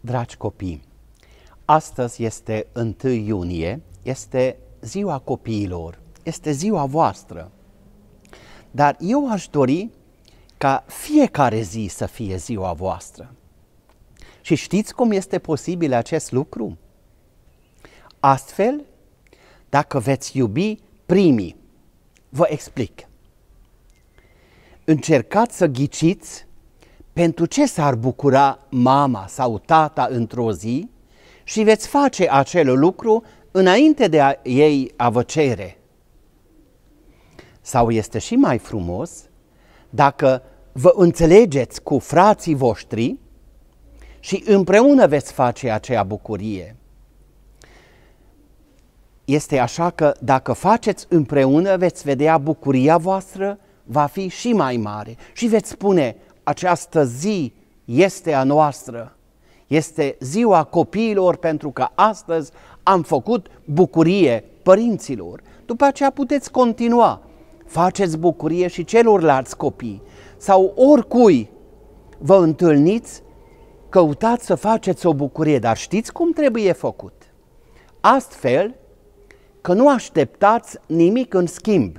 Dragi copii, astăzi este 1 iunie, este ziua copiilor, este ziua voastră. Dar eu aș dori ca fiecare zi să fie ziua voastră. Și știți cum este posibil acest lucru? Astfel, dacă veți iubi primii, vă explic. Încercați să ghiciți pentru ce s-ar bucura mama sau tata într-o zi și veți face acel lucru înainte de a ei a vă cere. Sau este și mai frumos dacă vă înțelegeți cu frații voștri și împreună veți face acea bucurie. Este așa că dacă faceți împreună, veți vedea bucuria voastră va fi și mai mare și veți spune, această zi este a noastră. Este ziua copiilor pentru că astăzi am făcut bucurie părinților. După aceea puteți continua. Faceți bucurie și celorlalți copii sau oricui vă întâlniți, căutați să faceți o bucurie, dar știți cum trebuie făcut. Astfel că nu așteptați nimic în schimb.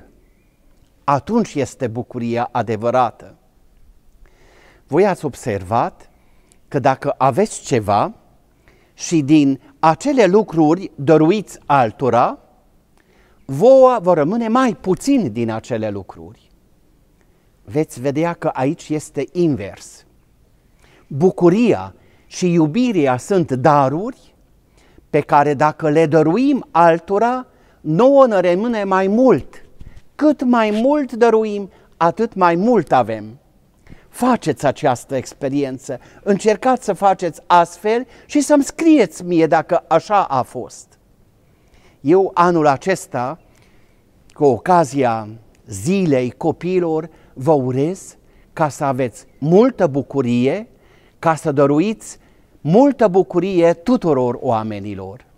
Atunci este bucuria adevărată voi ați observat că dacă aveți ceva și din acele lucruri dăruiți altora, vouă vă rămâne mai puțin din acele lucruri. Veți vedea că aici este invers. Bucuria și iubirea sunt daruri pe care dacă le dăruim altora, nouă ne rămâne mai mult. Cât mai mult dăruim, atât mai mult avem. Faceți această experiență, încercați să faceți astfel și să-mi scrieți mie dacă așa a fost. Eu anul acesta, cu ocazia zilei copiilor, vă urez ca să aveți multă bucurie, ca să dăruiți multă bucurie tuturor oamenilor.